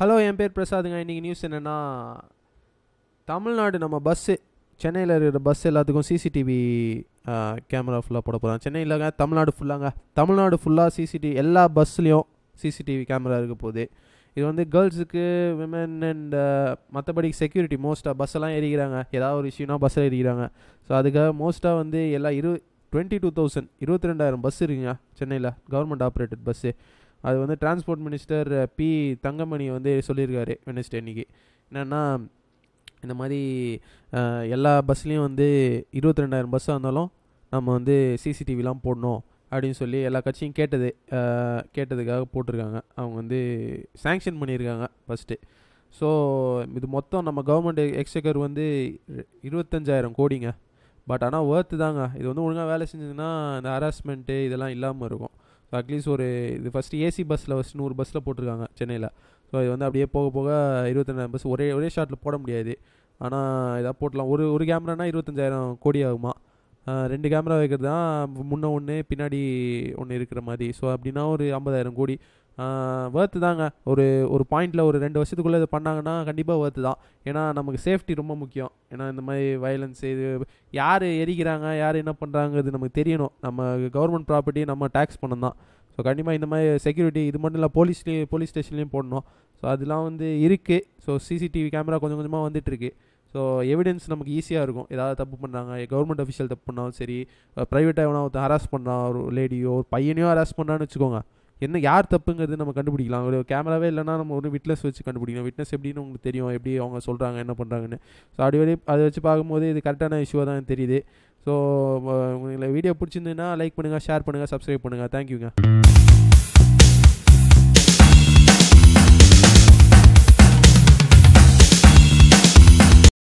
hello என் பேர் பிரசாதுங்க இன்றைக்கி news என்னென்னா தமிழ்நாடு நம்ம பஸ்ஸு சென்னையில் இருக்கிற பஸ் எல்லாத்துக்கும் சிசிடிவி கேமரா ஃபுல்லாக போட போகிறாங்க இல்லைங்க தமிழ்நாடு ஃபுல்லாங்க தமிழ்நாடு ஃபுல்லாக சிசிடிவி எல்லா பஸ்லேயும் சிசிடிவி கேமரா இருக்க போகுது இது வந்து கேர்ள்ஸுக்கு விமன் அண்ட் மற்றபடி செக்யூரிட்டி மோஸ்ட்டாக பஸ்ஸெல்லாம் எரிக்கிறாங்க ஏதாவது ஒரு இஷ்யூனா பஸ்ஸில் எரிக்கிறாங்க ஸோ அதுக்காக மோஸ்ட்டாக வந்து எல்லா இரு டுவெண்ட்டி டூ தௌசண்ட் இருபத்தி ரெண்டாயிரம் பஸ் இருக்குங்க சென்னையில் கவர்மெண்ட் ஆப்ரேட்டட் பஸ்ஸு அது வந்து டிரான்ஸ்போர்ட் மினிஸ்டர் பி தங்கமணி வந்து சொல்லியிருக்காரு வெனஸ்டே அன்றைக்கி என்னென்னா இந்த மாதிரி எல்லா பஸ்லேயும் வந்து இருபத்தி ரெண்டாயிரம் பஸ்ஸாக இருந்தாலும் நம்ம வந்து சிசிடிவிலாம் போடணும் அப்படின்னு சொல்லி எல்லா கட்சியும் கேட்டது கேட்டதுக்காக போட்டிருக்காங்க அவங்க வந்து சேங்ஷன் பண்ணியிருக்காங்க ஃபஸ்ட்டு ஸோ இது மொத்தம் நம்ம கவர்மெண்ட் எக்ஸக்கர் வந்து இருபத்தஞ்சாயிரம் கோடிங்க பட் ஆனால் ஒர்த்து தாங்க இது வந்து ஒழுங்காக வேலை செஞ்சதுன்னா இந்த ஹராஸ்மெண்ட்டு இதெல்லாம் இல்லாமல் இருக்கும் அட்லீஸ்ட் ஒரு இது ஃபஸ்ட்டு ஏசி பஸ்ஸில் ஃபஸ்ட் நூறு பஸ்ஸில் போட்டிருக்காங்க சென்னையில் ஸோ இது வந்து அப்படியே போக போக இருபத்தஞ்சாயிரம் பஸ் ஒரே ஒரே ஷாட்டில் போட முடியாது ஆனால் இதாக போட்டலாம் ஒரு ஒரு கேமரானா இருபத்தஞ்சாயிரம் கோடி ஆகுமா ரெண்டு கேமரா வைக்கிறது தான் முன்னே ஒன்று பின்னாடி ஒன்று இருக்கிற மாதிரி ஸோ அப்படின்னா ஒரு ஐம்பதாயிரம் கோடி வேர்த்து தாங்க ஒரு ஒரு பாயிண்டில் ஒரு ரெண்டு வருஷத்துக்குள்ளே இது பண்ணாங்கன்னா கண்டிப்பாக வேர்த்து தான் ஏன்னா நமக்கு சேஃப்டி ரொம்ப முக்கியம் ஏன்னா இந்த மாதிரி வயலன்ஸ் இது யார் எரிக்கிறாங்க யார் என்ன பண்ணுறாங்கிறது நமக்கு தெரியணும் நம்ம கவர்மெண்ட் ப்ராப்பர்ட்டி நம்ம டேக்ஸ் பண்ணணும் தான் ஸோ கண்டிப்பாக இந்த மாதிரி செக்யூரிட்டி இது மட்டும் இல்லை போலீஸ்லேயும் போலீஸ் ஸ்டேஷன்லேயும் போடணும் ஸோ அதெலாம் வந்து இருக்குது ஸோ சிசிடிவி கேமரா கொஞ்சம் கொஞ்சமாக வந்துட்டுருக்கு ஸோ எவிடன்ஸ் நமக்கு ஈஸியாக இருக்கும் ஏதாவது தப்பு பண்ணாங்க கவர்மெண்ட் அஃபிஷியல் தப்பு பண்ணாலும் சரி ப்ரைவேட்டாக எவனா ஒருத்தன் ஹராஸ் பண்ணுறான் ஒரு லேடியோ ஒரு பையனையோ ஹராஸ் பண்ணான்னு வச்சுக்கோங்க என்ன யார் தப்புங்கிறது நம்ம கண்டுபிடிக்கலாம் ஒரு கேமராவே இல்லைனா நம்ம ஒரு விட்னஸ் வச்சு கண்டுபிடிக்கலாம் விட்னஸ் எப்படின்னு உங்களுக்கு தெரியும் எப்படி அவங்க சொல்கிறாங்க என்ன பண்ணுறாங்கன்னு ஸோ அடிவடி அதை வச்சு பார்க்கும்போது இது கரெக்டான இஷ்யூவாக தான் தெரியுது ஸோ உங்களுக்கு வீடியோ பிடிச்சிருந்ததுன்னா லைக் பண்ணுங்கள் ஷேர் பண்ணுங்கள் சப்ஸ்கிரைப் பண்ணுங்கள் தேங்க்யூங்க